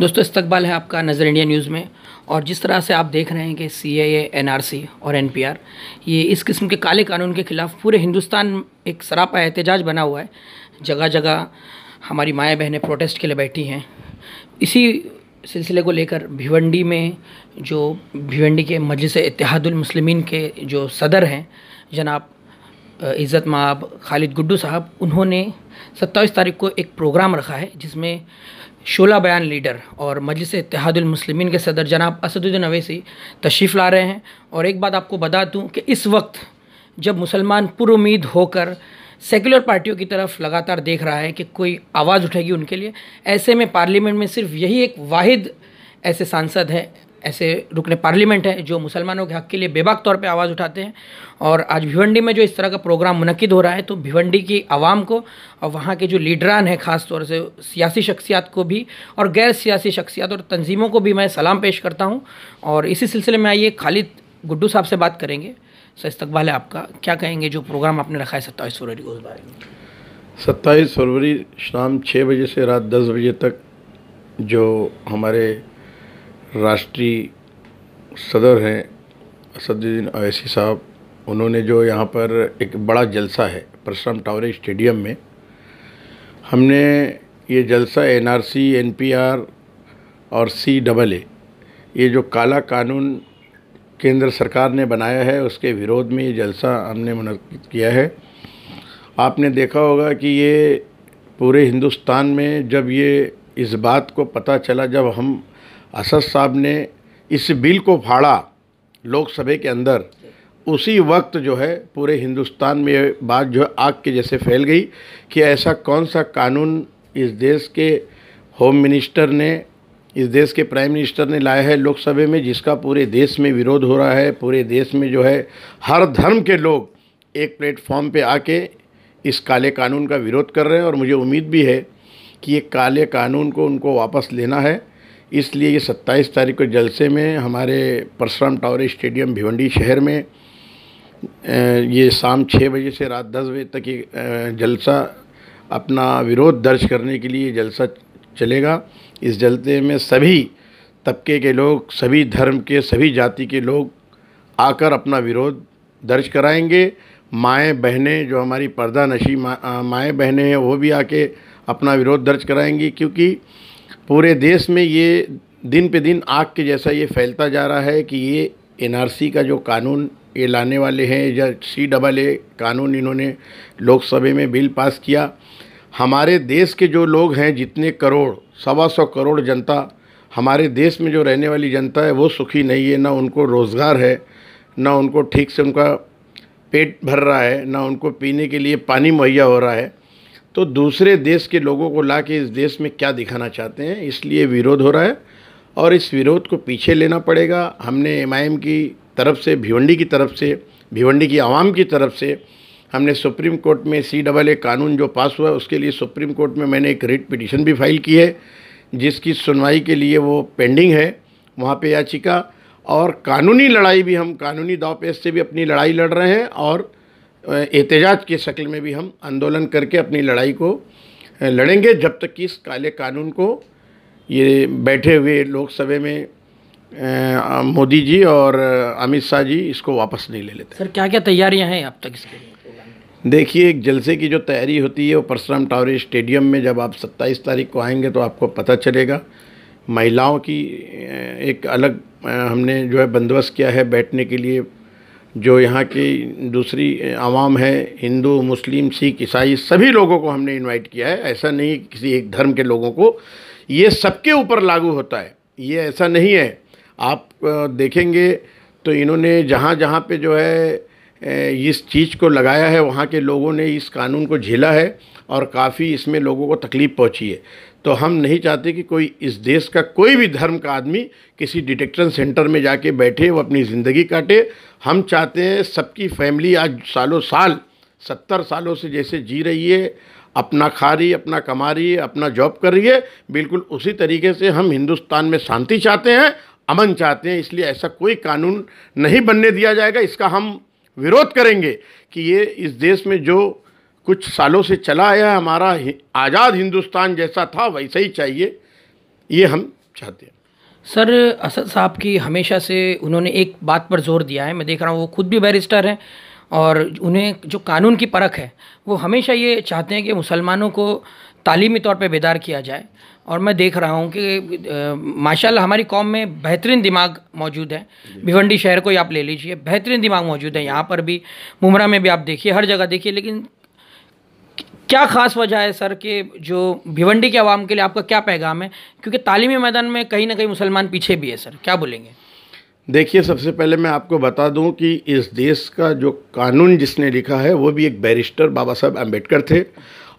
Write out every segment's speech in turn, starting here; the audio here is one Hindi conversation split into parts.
दोस्तों इस्तकबाल है आपका नज़र इंडिया न्यूज़ में और जिस तरह से आप देख रहे हैं कि सी आई एन और एन ये इस किस्म के काले कानून के ख़िलाफ़ पूरे हिंदुस्तान एक सरापा एहतजाज बना हुआ है जगह जगह हमारी माएँ बहनें प्रोटेस्ट के लिए बैठी हैं इसी सिलसिले को लेकर भिवंडी में जो भिवंडी के मजलिस इतिहादुल मुस्लिमीन के जो सदर हैं जनाब इज़्ज़त माब खालिद गुड्डू साहब उन्होंने सत्ताईस तारीख को एक प्रोग्राम रखा है जिसमें शोला बयान लीडर और मजलिस इतिहादुलमसलिमिन के सदर जनाब असदुद्दीन अवैसी तशरीफ़ ला रहे हैं और एक बात आपको बता दूं कि इस वक्त जब मुसलमान पुरुद होकर सेकुलर पार्टियों की तरफ लगातार देख रहा है कि कोई आवाज़ उठेगी उनके लिए ऐसे में पार्लियामेंट में सिर्फ यही एक वाद ऐसे सांसद हैं ऐसे रुकने पार्लियामेंट है जो मुसलमानों के हक़ के लिए बेबाक तौर पे आवाज़ उठाते हैं और आज भिवंडी में जो इस तरह का प्रोग्राम मुनद हो रहा है तो भिवंडी की आवाम को और वहाँ के जो लीडरान हैं ख़ास तौर से सियासी शख्सियात को भी और गैर सियासी शख्सियात और तंजीमों को भी मैं सलाम पेश करता हूँ और इसी सिलसिले में आइए खालिद गुड्डू साहब से बात करेंगे सर इस्तबाल है आपका क्या कहेंगे जो प्रोग्राम आपने रखा है सत्ताईस फरवरी को उस बारे में सत्ताईस फरवरी शाम छः बजे से रात दस बजे तक जो हमारे राष्ट्रीय सदर हैं असदुद्दीन अवैसी साहब उन्होंने जो यहाँ पर एक बड़ा जलसा है परशुराम टावर स्टेडियम में हमने ये जलसा एनआरसी एनपीआर और सी डबल ए ये जो काला कानून केंद्र सरकार ने बनाया है उसके विरोध में ये जलसा हमने मनद किया है आपने देखा होगा कि ये पूरे हिंदुस्तान में जब ये इस बात को पता चला जब हम असद साहब ने इस बिल को फाड़ा लोकसभा के अंदर उसी वक्त जो है पूरे हिंदुस्तान में ये बात जो है आग के जैसे फैल गई कि ऐसा कौन सा कानून इस देश के होम मिनिस्टर ने इस देश के प्राइम मिनिस्टर ने लाया है लोकसभा में जिसका पूरे देश में विरोध हो रहा है पूरे देश में जो है हर धर्म के लोग एक प्लेटफॉर्म पे आके इस काले कानून का विरोध कर रहे हैं और मुझे उम्मीद भी है कि ये काले कानून को उनको वापस लेना है इसलिए ये 27 तारीख को जलसे में हमारे परशुराम टावर स्टेडियम भिवंडी शहर में ये शाम छः बजे से रात दस बजे तक ये जलसा अपना विरोध दर्ज करने के लिए जलसा चलेगा इस जलसे में सभी तबके के लोग सभी धर्म के सभी जाति के लोग आकर अपना विरोध दर्ज कराएंगे माएँ बहनें जो हमारी पर्दा नशी माएँ बहनें हैं वो भी आके अपना विरोध दर्ज कराएंगी क्योंकि पूरे देश में ये दिन पे दिन आग के जैसा ये फैलता जा रहा है कि ये एनआरसी का जो कानून ये लाने वाले हैं या सी डबल ए कानून इन्होंने लोकसभा में बिल पास किया हमारे देश के जो लोग हैं जितने करोड़ सवा सौ करोड़ जनता हमारे देश में जो रहने वाली जनता है वो सुखी नहीं है ना उनको रोज़गार है ना उनको ठीक से उनका पेट भर रहा है ना उनको पीने के लिए पानी मुहैया हो रहा है तो दूसरे देश के लोगों को ला के इस देश में क्या दिखाना चाहते हैं इसलिए विरोध हो रहा है और इस विरोध को पीछे लेना पड़ेगा हमने एम की तरफ से भिवंडी की तरफ से भिवंडी की आवाम की तरफ से हमने सुप्रीम कोर्ट में सी डबल ए कानून जो पास हुआ उसके लिए सुप्रीम कोर्ट में मैंने एक रिट पिटिशन भी फाइल की है जिसकी सुनवाई के लिए वो पेंडिंग है वहाँ पे याचिका और कानूनी लड़ाई भी हम कानूनी दाव पेश से भी अपनी लड़ाई लड़ रहे हैं और एहतजाज की शक्ल में भी हम आंदोलन करके अपनी लड़ाई को लड़ेंगे जब तक कि इस काले कानून को ये बैठे हुए लोकसभा में मोदी जी और अमित शाह जी इसको वापस नहीं ले लेते सर क्या क्या तैयारियां हैं अब तक इसके लिए देखिए एक जलसे की जो तैयारी होती है वो परशुराम टावर स्टेडियम में जब आप 27 तारीख को आएंगे तो आपको पता चलेगा महिलाओं की एक अलग हमने जो है बंदोबस्त किया है बैठने के लिए जो यहाँ की दूसरी आवाम है हिंदू मुस्लिम सिख ईसाई सभी लोगों को हमने इनवाइट किया है ऐसा नहीं किसी एक धर्म के लोगों को ये सबके ऊपर लागू होता है ये ऐसा नहीं है आप देखेंगे तो इन्होंने जहाँ जहाँ पे जो है इस चीज़ को लगाया है वहाँ के लोगों ने इस कानून को झेला है और काफ़ी इसमें लोगों को तकलीफ़ पहुँची है तो हम नहीं चाहते कि कोई इस देश का कोई भी धर्म का आदमी किसी डिटेक्शन सेंटर में जाके बैठे वो अपनी ज़िंदगी काटे हम चाहते हैं सबकी फैमिली आज सालों साल सत्तर सालों से जैसे जी रही है अपना खा रही अपना कमा रही है अपना जॉब कर रही है बिल्कुल उसी तरीके से हम हिंदुस्तान में शांति चाहते हैं अमन चाहते हैं इसलिए ऐसा कोई कानून नहीं बनने दिया जाएगा इसका हम विरोध करेंगे कि ये इस देश में जो कुछ सालों से चला आया हमारा आज़ाद हिंदुस्तान जैसा था वैसा ही चाहिए ये हम चाहते हैं सर असद साहब की हमेशा से उन्होंने एक बात पर जोर दिया है मैं देख रहा हूँ वो खुद भी बैरिस्टर हैं और उन्हें जो कानून की परख है वो हमेशा ये चाहते हैं कि मुसलमानों को तालीमी तौर पे बेदार किया जाए और मैं देख रहा हूँ कि माशाल्लाह हमारी कौम में बेहतरीन दिमाग मौजूद है भिवंडी शहर को ही आप ले लीजिए बेहतरीन दिमाग मौजूद है यहाँ पर भी मुमरा में भी आप देखिए हर जगह देखिए लेकिन क्या ख़ास वजह है सर कि जो भिवंडी के आवाम के लिए आपका क्या पैगाम है क्योंकि तालीमी मैदान में कहीं ना कहीं मुसलमान पीछे भी है सर क्या बोलेंगे देखिए सबसे पहले मैं आपको बता दूं कि इस देश का जो कानून जिसने लिखा है वो भी एक बैरिस्टर बाबा साहब अम्बेडकर थे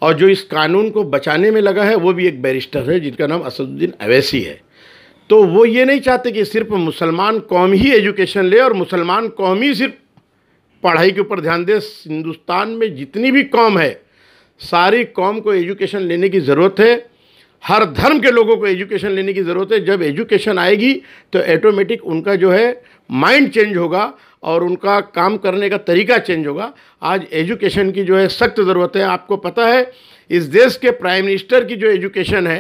और जो इस कानून को बचाने में लगा है वो भी एक बैरिस्टर है जिनका नाम असदुद्दीन अवैसी है तो वो ये नहीं चाहते कि सिर्फ मुसलमान कौम ही एजुकेशन ले और मुसलमान कौम ही सिर्फ पढ़ाई के ऊपर ध्यान दे हिंदुस्तान में जितनी भी कौम है सारी कौम को एजुकेशन लेने की ज़रूरत है हर धर्म के लोगों को एजुकेशन लेने की ज़रूरत है जब एजुकेशन आएगी तो ऐटोमेटिक उनका जो है माइंड चेंज होगा और उनका काम करने का तरीका चेंज होगा आज एजुकेशन की जो है सख्त ज़रूरत है आपको पता है इस देश के प्राइम मिनिस्टर की जो एजुकेशन है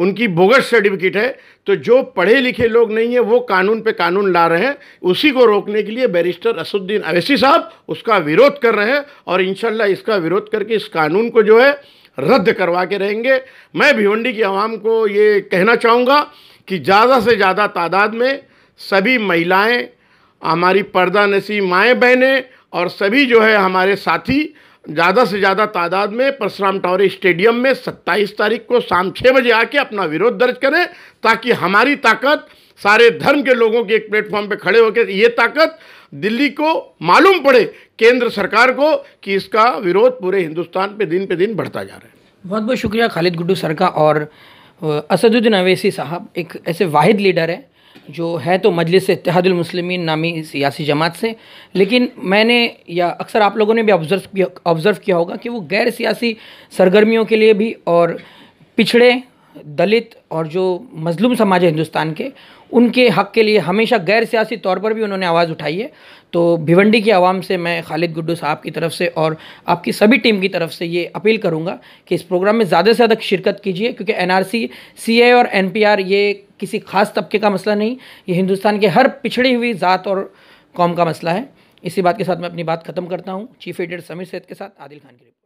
उनकी बोगस सर्टिफिकेट है तो जो पढ़े लिखे लोग नहीं हैं वो कानून पे कानून ला रहे हैं उसी को रोकने के लिए बैरिस्टर असुद्दीन अवैसी साहब उसका विरोध कर रहे हैं और इन इसका विरोध करके इस कानून को जो है रद्द करवा के रहेंगे मैं भिवंडी की आवाम को ये कहना चाहूँगा कि ज़्यादा से ज़्यादा तादाद में सभी महिलाएँ हमारी पर्दा नसी माएँ बहनें और सभी जो है हमारे साथी ज़्यादा से ज़्यादा तादाद में परशुराम टावरे स्टेडियम में 27 तारीख को शाम छः बजे आके अपना विरोध दर्ज करें ताकि हमारी ताकत सारे धर्म के लोगों के एक प्लेटफॉर्म पे खड़े होकर ये ताकत दिल्ली को मालूम पड़े केंद्र सरकार को कि इसका विरोध पूरे हिंदुस्तान पे दिन पे दिन बढ़ता जा रहा है बहुत बहुत शुक्रिया खालिद गुड्डू सर का और असदुद्दीन अवैसी साहब एक ऐसे वाहिद लीडर हैं जो है तो मजलिस इतिहादुलमसलिमिन नामी सियासी जमात से लेकिन मैंने या अक्सर आप लोगों ने भी ऑब्ज़र्व किया ऑब्ज़र्व किया होगा कि वो गैर सियासी सरगर्मियों के लिए भी और पिछड़े दलित और जो मजलूम समाज है हिंदुस्तान के उनके हक के लिए हमेशा गैर सियासी तौर पर भी उन्होंने आवाज़ उठाई है तो भिवंडी की आवाम से मैं खालिद गुड्डू साहब की तरफ से और आपकी सभी टीम की तरफ से ये अपील करूँगा कि इस प्रोग्राम में ज़्यादा से ज़्यादा शिरकत कीजिए क्योंकि एन आर और एन ये किसी खास तबके का मसला नहीं ये हिंदुस्तान के हर पिछड़ी हुई ज़ात और कौम का मसला है इसी बात के साथ मैं अपनी बात खत्म करता हूँ चीफ एडिटर समीर सैद के साथ आदिल खान की